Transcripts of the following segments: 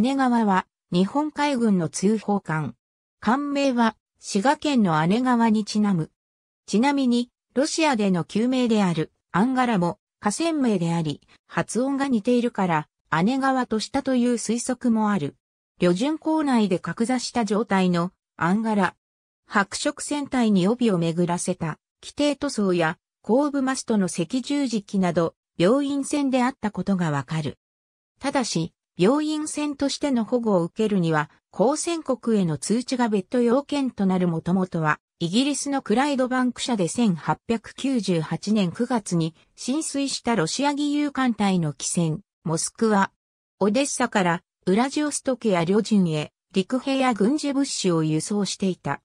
姉川は日本海軍の通報艦。艦名は滋賀県の姉川にちなむ。ちなみに、ロシアでの旧名であるアンガラも河川名であり、発音が似ているから、姉川としたという推測もある。旅順港内で格座した状態のアンガラ。白色船体に帯を巡らせた、規定塗装や後部マストの赤十字機など、病院船であったことがわかる。ただし、病院船としての保護を受けるには、公船国への通知が別途要件となるもともとは、イギリスのクライドバンク社で1898年9月に浸水したロシア義勇艦隊の汽船、モスクワ、オデッサからウラジオストケや旅順へ陸兵や軍事物資を輸送していた。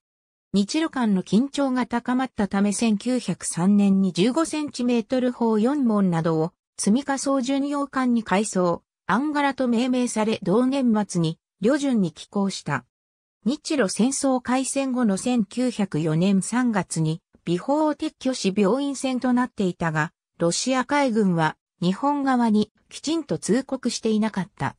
日露間の緊張が高まったため1903年に15センチメートル砲4門などを積み火装巡洋艦に改装、アンガラと命名され同年末に旅順に寄港した。日露戦争開戦後の1904年3月に、美法を撤去し病院船となっていたが、ロシア海軍は日本側にきちんと通告していなかった。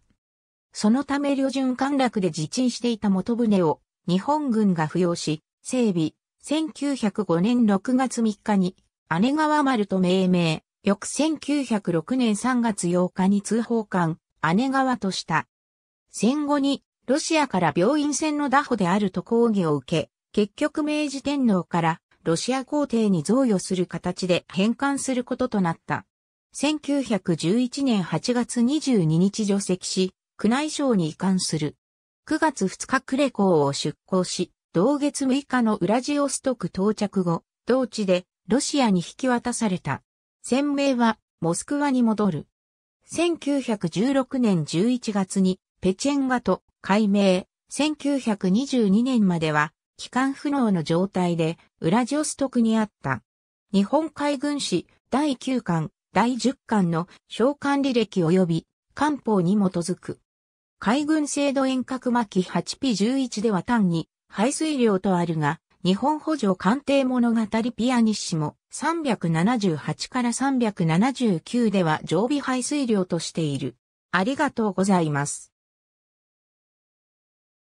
そのため旅順陥落で自沈していた元船を日本軍が扶養し、整備、1905年6月3日に姉川丸と命名、翌1906年3月8日に通報官、姉川とした。戦後にロシアから病院船の打歩であると抗議を受け、結局明治天皇からロシア皇帝に贈与する形で返還することとなった。1911年8月22日除籍し、宮内省に移管する。9月2日クレコーを出港し、同月6日のウラジオストク到着後、同地でロシアに引き渡された。船名はモスクワに戻る。1916年11月にペチェンガと改名、1922年までは帰還不能の状態でウラジオストクにあった。日本海軍史第9巻、第10巻の召喚履歴及び官報に基づく。海軍制度遠隔巻 8P11 では単に排水量とあるが、日本補助鑑定物語ピアニッシモ378から379では常備排水量としている。ありがとうございます。